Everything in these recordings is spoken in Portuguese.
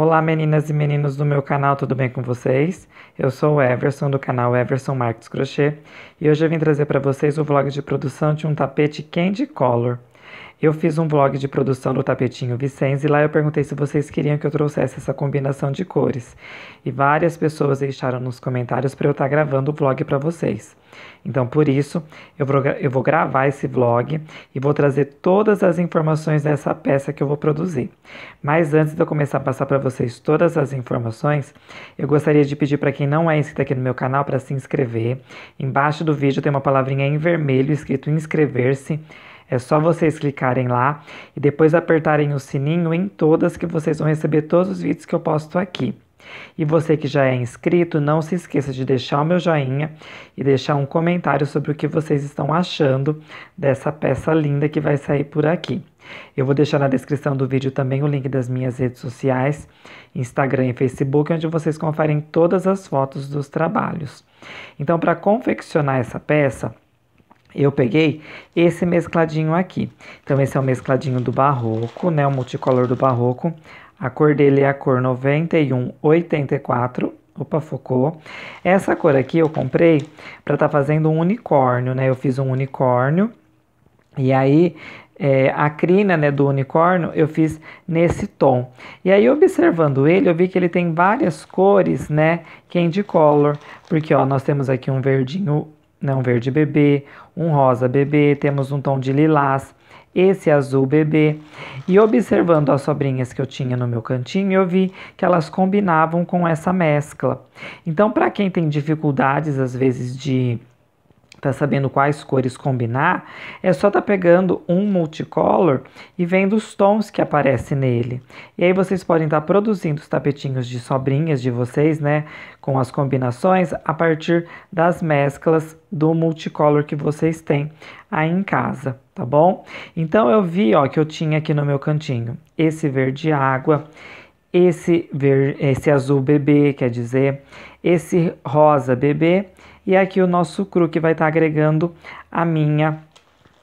Olá meninas e meninos do meu canal, tudo bem com vocês? Eu sou o Everson do canal Everson Marques Crochê e hoje eu vim trazer para vocês o vlog de produção de um tapete candy color. Eu fiz um blog de produção do tapetinho Vicenza e lá eu perguntei se vocês queriam que eu trouxesse essa combinação de cores. E várias pessoas deixaram nos comentários para eu estar tá gravando o vlog para vocês. Então, por isso, eu vou, eu vou gravar esse vlog e vou trazer todas as informações dessa peça que eu vou produzir. Mas antes de eu começar a passar para vocês todas as informações, eu gostaria de pedir para quem não é inscrito aqui no meu canal para se inscrever. Embaixo do vídeo tem uma palavrinha em vermelho escrito inscrever-se. É só vocês clicarem lá e depois apertarem o sininho em todas que vocês vão receber todos os vídeos que eu posto aqui. E você que já é inscrito, não se esqueça de deixar o meu joinha e deixar um comentário sobre o que vocês estão achando dessa peça linda que vai sair por aqui. Eu vou deixar na descrição do vídeo também o link das minhas redes sociais, Instagram e Facebook, onde vocês conferem todas as fotos dos trabalhos. Então, para confeccionar essa peça, eu peguei esse mescladinho aqui. Então, esse é o mescladinho do barroco, né? O multicolor do barroco. A cor dele é a cor 9184. Opa, focou. Essa cor aqui eu comprei para estar tá fazendo um unicórnio, né? Eu fiz um unicórnio. E aí, é, a crina né, do unicórnio eu fiz nesse tom. E aí, observando ele, eu vi que ele tem várias cores, né? Candy color, porque ó, nós temos aqui um verdinho né, um verde bebê, um rosa bebê, temos um tom de lilás, esse azul bebê. E observando as sobrinhas que eu tinha no meu cantinho, eu vi que elas combinavam com essa mescla. Então, para quem tem dificuldades às vezes de tá sabendo quais cores combinar, é só tá pegando um multicolor e vendo os tons que aparecem nele. E aí vocês podem estar tá produzindo os tapetinhos de sobrinhas de vocês, né, com as combinações a partir das mesclas do multicolor que vocês têm aí em casa, tá bom? Então eu vi, ó, que eu tinha aqui no meu cantinho esse verde água, esse ver, esse azul bebê, quer dizer, esse rosa bebê e aqui o nosso cru que vai estar tá agregando a minha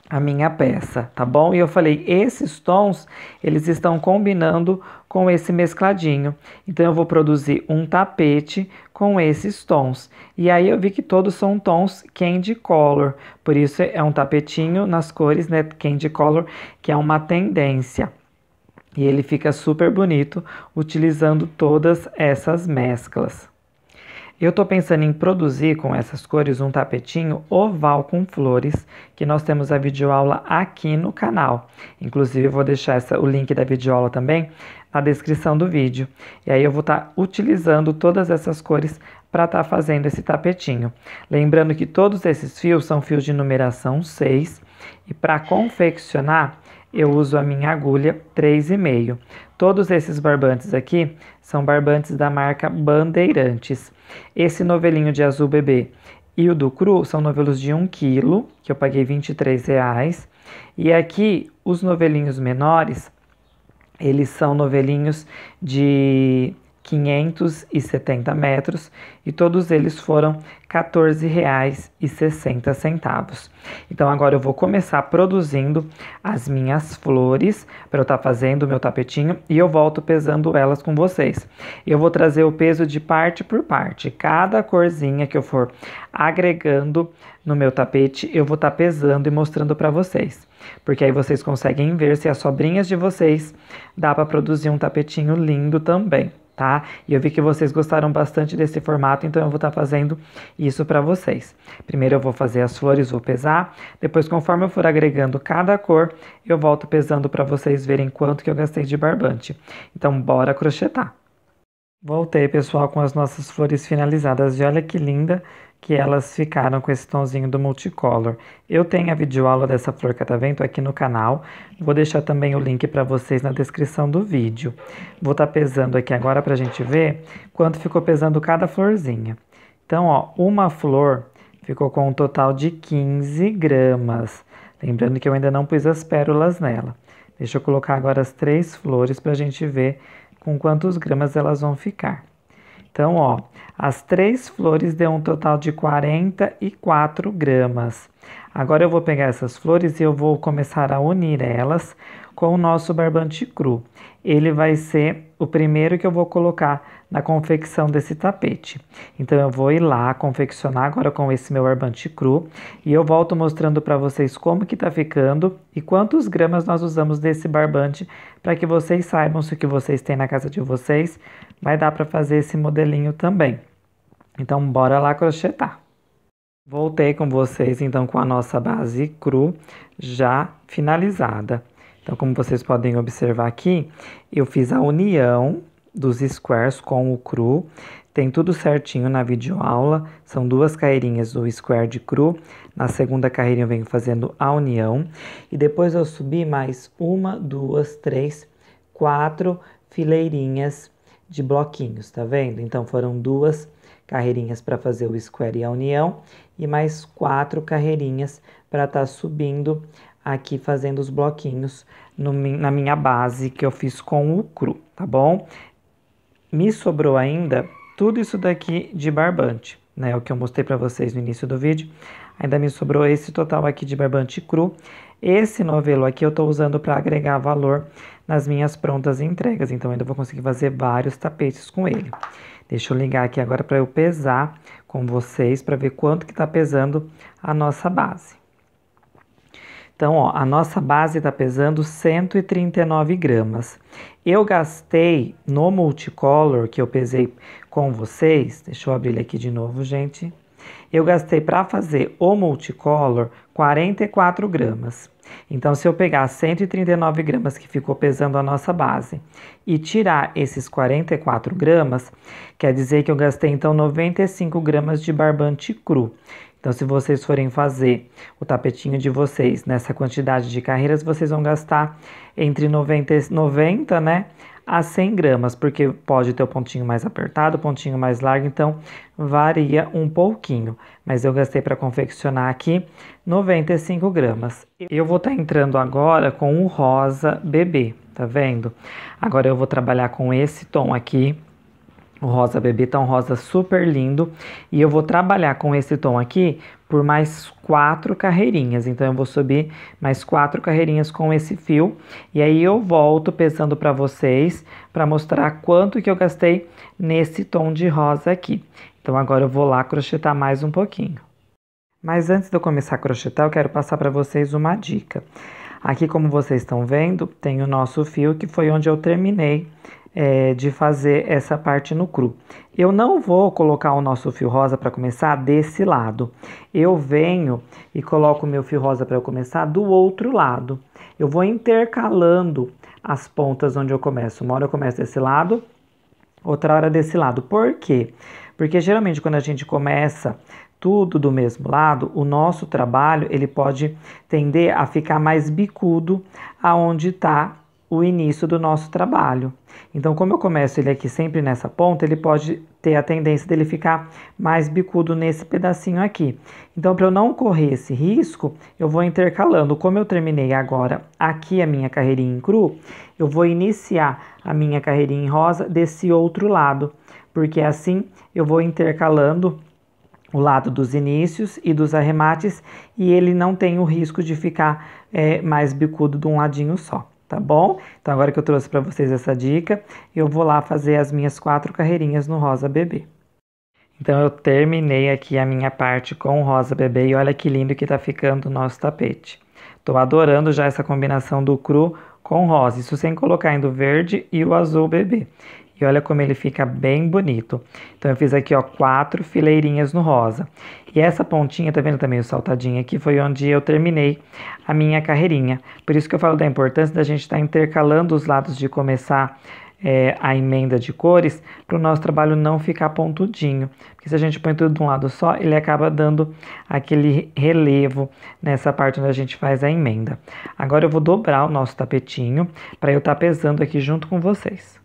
a minha peça, tá bom? E eu falei, esses tons, eles estão combinando com esse mescladinho. Então, eu vou produzir um tapete com esses tons. E aí, eu vi que todos são tons candy color. Por isso, é um tapetinho nas cores, né, candy color, que é uma tendência. E ele fica super bonito utilizando todas essas mesclas. Eu estou pensando em produzir com essas cores um tapetinho oval com flores, que nós temos a videoaula aqui no canal. Inclusive, eu vou deixar essa, o link da videoaula também na descrição do vídeo. E aí eu vou estar tá utilizando todas essas cores para estar tá fazendo esse tapetinho. Lembrando que todos esses fios são fios de numeração 6 e para confeccionar eu uso a minha agulha 3,5. Todos esses barbantes aqui são barbantes da marca Bandeirantes. Esse novelinho de azul bebê e o do cru são novelos de 1 kg, que eu paguei 23 reais. E aqui os novelinhos menores, eles são novelinhos de 570 metros e todos eles foram R$ 14,60. Então agora eu vou começar produzindo as minhas flores para eu estar tá fazendo o meu tapetinho e eu volto pesando elas com vocês. Eu vou trazer o peso de parte por parte. Cada corzinha que eu for agregando no meu tapete, eu vou estar tá pesando e mostrando para vocês. Porque aí vocês conseguem ver se as sobrinhas de vocês dá para produzir um tapetinho lindo também tá? E eu vi que vocês gostaram bastante desse formato, então eu vou estar tá fazendo isso para vocês. Primeiro eu vou fazer as flores, vou pesar, depois conforme eu for agregando cada cor, eu volto pesando para vocês verem quanto que eu gastei de barbante. Então bora crochetar. Voltei, pessoal, com as nossas flores finalizadas. E olha que linda que elas ficaram com esse tomzinho do multicolor. Eu tenho a videoaula dessa flor catavento aqui no canal. Vou deixar também o link para vocês na descrição do vídeo. Vou estar tá pesando aqui agora para a gente ver quanto ficou pesando cada florzinha. Então, ó, uma flor ficou com um total de 15 gramas. Lembrando que eu ainda não pus as pérolas nela. Deixa eu colocar agora as três flores para a gente ver com quantos gramas elas vão ficar. Então, ó, as três flores deu um total de 44 gramas. Agora eu vou pegar essas flores e eu vou começar a unir elas com o nosso barbante cru. Ele vai ser o primeiro que eu vou colocar na confecção desse tapete. Então eu vou ir lá confeccionar agora com esse meu barbante cru e eu volto mostrando para vocês como que tá ficando e quantos gramas nós usamos desse barbante para que vocês saibam se o que vocês têm na casa de vocês vai dar para fazer esse modelinho também. Então bora lá crochetar. Voltei com vocês então com a nossa base cru já finalizada. Então, como vocês podem observar aqui, eu fiz a união dos squares com o cru. Tem tudo certinho na videoaula. São duas carreirinhas do square de cru. Na segunda carreirinha eu venho fazendo a união. E depois eu subi mais uma, duas, três, quatro fileirinhas de bloquinhos, tá vendo? Então, foram duas carreirinhas para fazer o square e a união. E mais quatro carreirinhas para estar tá subindo aqui fazendo os bloquinhos no, na minha base que eu fiz com o cru, tá bom? Me sobrou ainda tudo isso daqui de barbante, né? O que eu mostrei para vocês no início do vídeo. Ainda me sobrou esse total aqui de barbante cru. Esse novelo aqui eu estou usando para agregar valor nas minhas prontas entregas. Então, ainda vou conseguir fazer vários tapetes com ele. Deixa eu ligar aqui agora para eu pesar com vocês, para ver quanto que está pesando a nossa base. Então, ó, a nossa base está pesando 139 gramas. Eu gastei no multicolor que eu pesei com vocês, deixa eu abrir ele aqui de novo, gente. Eu gastei para fazer o multicolor 44 gramas. Então, se eu pegar 139 gramas que ficou pesando a nossa base e tirar esses 44 gramas, quer dizer que eu gastei então 95 gramas de barbante cru. Então, se vocês forem fazer o tapetinho de vocês nessa quantidade de carreiras, vocês vão gastar entre 90, 90 né, a 100 gramas, porque pode ter o pontinho mais apertado, o pontinho mais largo, então varia um pouquinho. Mas eu gastei para confeccionar aqui 95 gramas. Eu vou estar tá entrando agora com o rosa bebê, tá vendo? Agora eu vou trabalhar com esse tom aqui, o rosa bebê tá um rosa super lindo. E eu vou trabalhar com esse tom aqui por mais quatro carreirinhas. Então, eu vou subir mais quatro carreirinhas com esse fio. E aí, eu volto pesando para vocês, para mostrar quanto que eu gastei nesse tom de rosa aqui. Então, agora eu vou lá crochetar mais um pouquinho. Mas antes de eu começar a crochetar, eu quero passar para vocês uma dica. Aqui, como vocês estão vendo, tem o nosso fio, que foi onde eu terminei é, de fazer essa parte no cru. Eu não vou colocar o nosso fio rosa para começar desse lado. Eu venho e coloco o meu fio rosa para começar do outro lado. Eu vou intercalando as pontas onde eu começo. Uma hora eu começo desse lado, outra hora desse lado. Por quê? Porque geralmente quando a gente começa tudo do mesmo lado, o nosso trabalho ele pode tender a ficar mais bicudo aonde está o início do nosso trabalho. Então, como eu começo ele aqui sempre nessa ponta, ele pode ter a tendência dele ficar mais bicudo nesse pedacinho aqui. Então, para eu não correr esse risco, eu vou intercalando. Como eu terminei agora aqui a minha carreirinha em cru, eu vou iniciar a minha carreirinha em rosa desse outro lado, porque assim eu vou intercalando o lado dos inícios e dos arremates e ele não tem o risco de ficar é, mais bicudo de um ladinho só tá bom? Então agora que eu trouxe para vocês essa dica, eu vou lá fazer as minhas quatro carreirinhas no rosa bebê. Então eu terminei aqui a minha parte com o rosa bebê e olha que lindo que tá ficando o nosso tapete. Tô adorando já essa combinação do cru com rosa, isso sem colocar ainda o verde e o azul bebê. E olha como ele fica bem bonito. Então eu fiz aqui, ó, quatro fileirinhas no rosa. E essa pontinha, tá vendo, também tá o saltadinho, aqui, foi onde eu terminei a minha carreirinha. Por isso que eu falo da importância da gente estar tá intercalando os lados de começar é, a emenda de cores para o nosso trabalho não ficar pontudinho. Porque se a gente põe tudo de um lado só, ele acaba dando aquele relevo nessa parte onde a gente faz a emenda. Agora eu vou dobrar o nosso tapetinho para eu estar tá pesando aqui junto com vocês.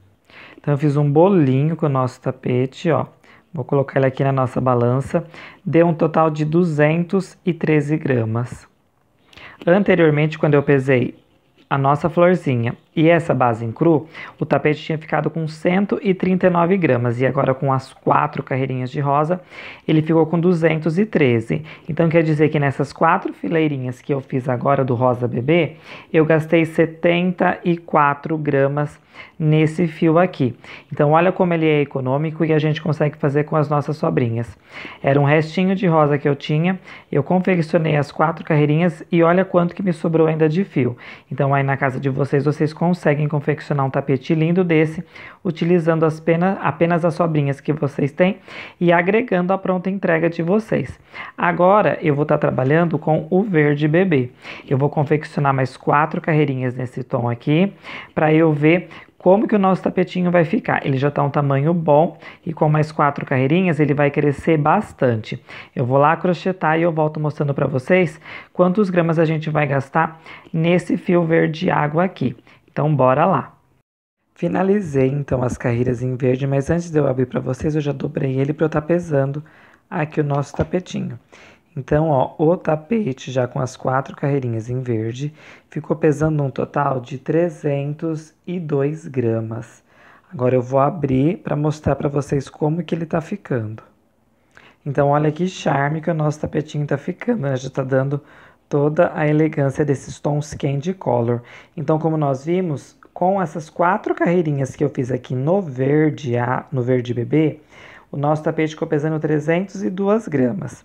Então eu fiz um bolinho com o nosso tapete, ó. Vou colocar ele aqui na nossa balança. Deu um total de 213 gramas. Anteriormente, quando eu pesei a nossa florzinha e essa base em cru, o tapete tinha ficado com 139 gramas e agora com as quatro carreirinhas de rosa, ele ficou com 213. Então quer dizer que nessas quatro fileirinhas que eu fiz agora do rosa bebê, eu gastei 74 gramas nesse fio aqui. Então olha como ele é econômico e a gente consegue fazer com as nossas sobrinhas. Era um restinho de rosa que eu tinha, eu confeccionei as quatro carreirinhas e olha quanto que me sobrou ainda de fio. Então aí na casa de vocês, vocês conseguem confeccionar um tapete lindo desse, utilizando as pena, apenas as sobrinhas que vocês têm e agregando a pronta entrega de vocês. Agora eu vou estar tá trabalhando com o verde bebê. Eu vou confeccionar mais quatro carreirinhas nesse tom aqui, para eu ver como que o nosso tapetinho vai ficar. Ele já está um tamanho bom e com mais quatro carreirinhas ele vai crescer bastante. Eu vou lá crochetar e eu volto mostrando para vocês quantos gramas a gente vai gastar nesse fio verde água aqui. Então, bora lá! Finalizei então as carreiras em verde, mas antes de eu abrir para vocês, eu já dobrei ele para eu estar tá pesando aqui o nosso tapetinho. Então, ó, o tapete já com as quatro carreirinhas em verde ficou pesando um total de 302 gramas. Agora eu vou abrir para mostrar para vocês como que ele tá ficando. Então, olha que charme que o nosso tapetinho tá ficando, né? Já tá dando toda a elegância desses tons candy color. Então, como nós vimos, com essas quatro carreirinhas que eu fiz aqui no verde A, no verde bebê, o nosso tapete ficou pesando 302 gramas.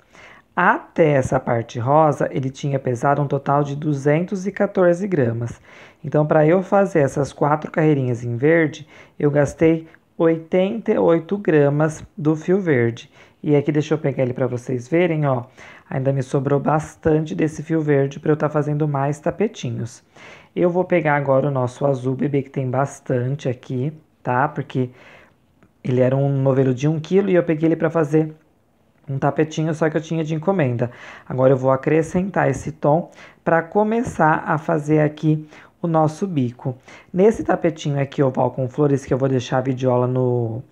Até essa parte rosa, ele tinha pesado um total de 214 gramas. Então, para eu fazer essas quatro carreirinhas em verde, eu gastei 88 gramas do fio verde. E aqui deixa eu pegar ele para vocês verem, ó. Ainda me sobrou bastante desse fio verde para eu estar tá fazendo mais tapetinhos. Eu vou pegar agora o nosso azul bebê, que tem bastante aqui, tá? Porque ele era um novelo de 1 kg e eu peguei ele para fazer um tapetinho só que eu tinha de encomenda. Agora eu vou acrescentar esse tom para começar a fazer aqui o nosso bico. Nesse tapetinho aqui oval com flores que eu vou deixar a videola no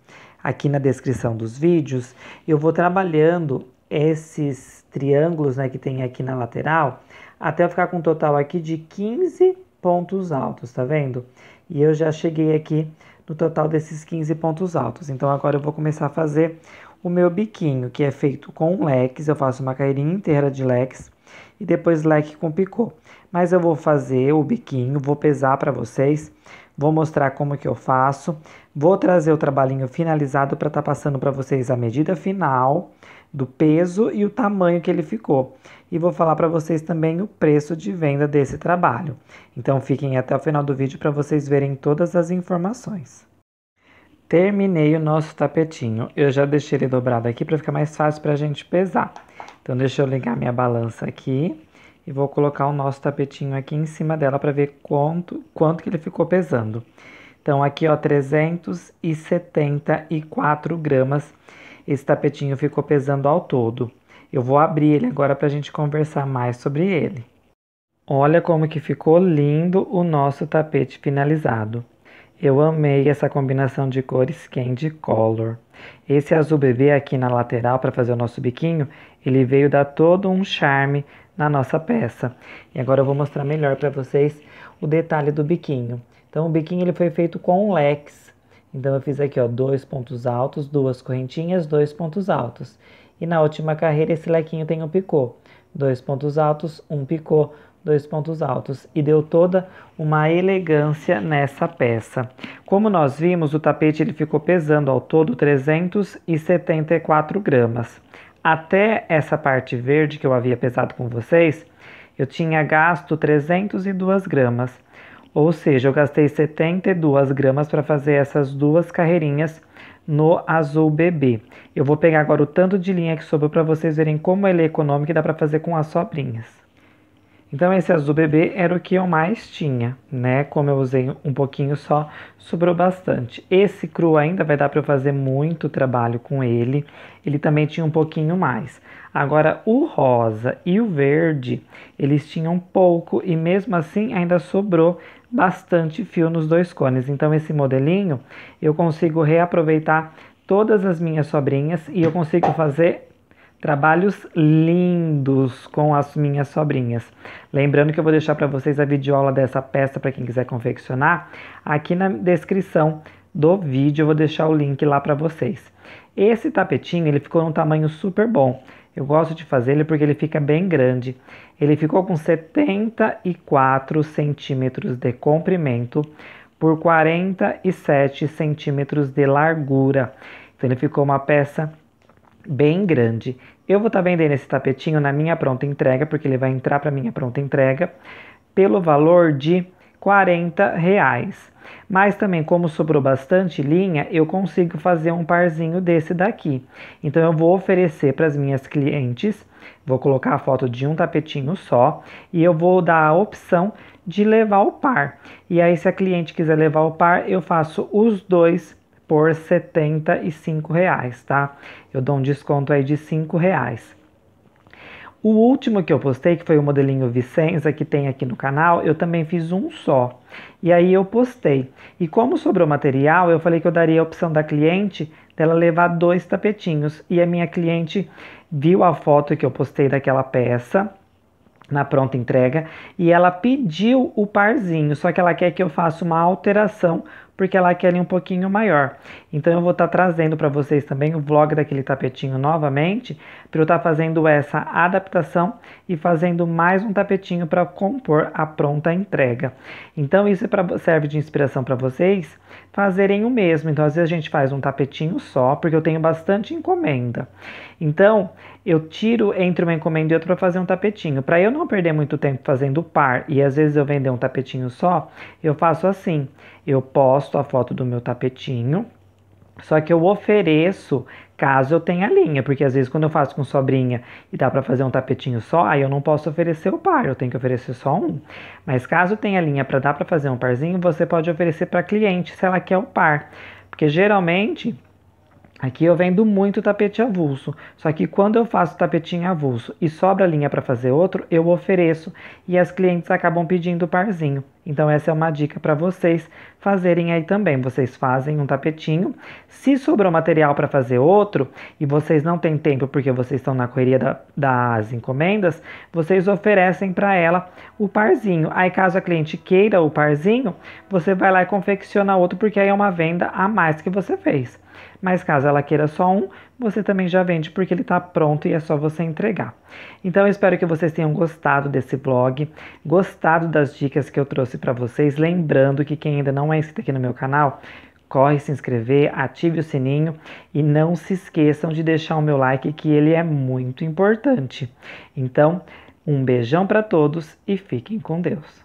aqui na descrição dos vídeos, eu vou trabalhando esses triângulos né, que tem aqui na lateral, até eu ficar com um total aqui de 15 pontos altos, tá vendo? E eu já cheguei aqui no total desses 15 pontos altos. Então, agora eu vou começar a fazer o meu biquinho, que é feito com leques, eu faço uma carreirinha inteira de leques, e depois leque com picô. Mas eu vou fazer o biquinho, vou pesar para vocês, Vou mostrar como que eu faço. Vou trazer o trabalhinho finalizado para estar tá passando para vocês a medida final do peso e o tamanho que ele ficou. E vou falar para vocês também o preço de venda desse trabalho. Então fiquem até o final do vídeo para vocês verem todas as informações. Terminei o nosso tapetinho. Eu já deixei ele dobrado aqui para ficar mais fácil para a gente pesar. Então deixa eu ligar minha balança aqui e vou colocar o nosso tapetinho aqui em cima dela para ver quanto, quanto que ele ficou pesando. Então, aqui ó, 374 gramas esse tapetinho ficou pesando ao todo. Eu vou abrir ele agora para a gente conversar mais sobre ele. Olha como que ficou lindo o nosso tapete finalizado. Eu amei essa combinação de cores Candy Color. Esse azul bebê aqui na lateral para fazer o nosso biquinho ele veio dar todo um charme na nossa peça. E agora eu vou mostrar melhor para vocês o detalhe do biquinho. Então o biquinho ele foi feito com lex. Então eu fiz aqui ó, dois pontos altos, duas correntinhas, dois pontos altos. E na última carreira esse lequinho tem um picô. Dois pontos altos, um picô, dois pontos altos e deu toda uma elegância nessa peça. Como nós vimos, o tapete ele ficou pesando ao todo 374 gramas. Até essa parte verde que eu havia pesado com vocês, eu tinha gasto 302 gramas, ou seja, eu gastei 72 gramas para fazer essas duas carreirinhas no azul bebê. Eu vou pegar agora o tanto de linha que sobrou para vocês verem como ele é econômico e dá para fazer com as sobrinhas. Então esse azul bebê era o que eu mais tinha, né? Como eu usei um pouquinho só, sobrou bastante. Esse cru ainda vai dar para eu fazer muito trabalho com ele. Ele também tinha um pouquinho mais. Agora o rosa e o verde, eles tinham pouco e mesmo assim ainda sobrou bastante fio nos dois cones. Então esse modelinho eu consigo reaproveitar todas as minhas sobrinhas e eu consigo fazer trabalhos lindos com as minhas sobrinhas. Lembrando que eu vou deixar para vocês a videoaula dessa peça para quem quiser confeccionar aqui na descrição do vídeo, eu vou deixar o link lá para vocês. Esse tapetinho, ele ficou num tamanho super bom. Eu gosto de fazer ele porque ele fica bem grande. Ele ficou com 74 centímetros de comprimento por 47 centímetros de largura. Então ele ficou uma peça bem grande. Eu vou estar tá vendendo esse tapetinho na minha pronta entrega, porque ele vai entrar para minha pronta entrega, pelo valor de 40 reais. Mas também, como sobrou bastante linha, eu consigo fazer um parzinho desse daqui. Então, eu vou oferecer para as minhas clientes, vou colocar a foto de um tapetinho só e eu vou dar a opção de levar o par. E aí, se a cliente quiser levar o par, eu faço os dois por R$ 75,00, tá? Eu dou um desconto aí de R$ 5,00. O último que eu postei, que foi o modelinho Vicenza, que tem aqui no canal, eu também fiz um só. E aí eu postei. E como sobrou material, eu falei que eu daria a opção da cliente dela levar dois tapetinhos. E a minha cliente viu a foto que eu postei daquela peça na pronta entrega e ela pediu o parzinho, só que ela quer que eu faça uma alteração porque ela quer um pouquinho maior. Então eu vou estar tá trazendo para vocês também o vlog daquele tapetinho novamente, para eu estar tá fazendo essa adaptação e fazendo mais um tapetinho para compor a pronta entrega. Então isso é pra, serve de inspiração para vocês fazerem o mesmo. Então às vezes a gente faz um tapetinho só, porque eu tenho bastante encomenda. Então eu tiro entre uma encomenda e outra para fazer um tapetinho. Para eu não perder muito tempo fazendo par e às vezes eu vender um tapetinho só, eu faço assim eu posto a foto do meu tapetinho, só que eu ofereço caso eu tenha linha, porque às vezes quando eu faço com sobrinha e dá para fazer um tapetinho só, aí eu não posso oferecer o par, eu tenho que oferecer só um. Mas caso tenha linha para dar para fazer um parzinho, você pode oferecer para cliente se ela quer o par, porque geralmente Aqui eu vendo muito tapete avulso, só que quando eu faço tapetinho avulso e sobra linha para fazer outro, eu ofereço e as clientes acabam pedindo parzinho. Então essa é uma dica para vocês fazerem aí também. Vocês fazem um tapetinho. Se sobrou material para fazer outro e vocês não têm tempo porque vocês estão na correria da, das encomendas, vocês oferecem para ela o parzinho. Aí caso a cliente queira o parzinho, você vai lá e confecciona outro porque aí é uma venda a mais que você fez. Mas caso ela queira só um, você também já vende porque ele está pronto e é só você entregar. Então eu espero que vocês tenham gostado desse blog, gostado das dicas que eu trouxe para vocês. Lembrando que quem ainda não é inscrito aqui no meu canal, corre se inscrever, ative o sininho e não se esqueçam de deixar o meu like que ele é muito importante. Então, um beijão para todos e fiquem com Deus.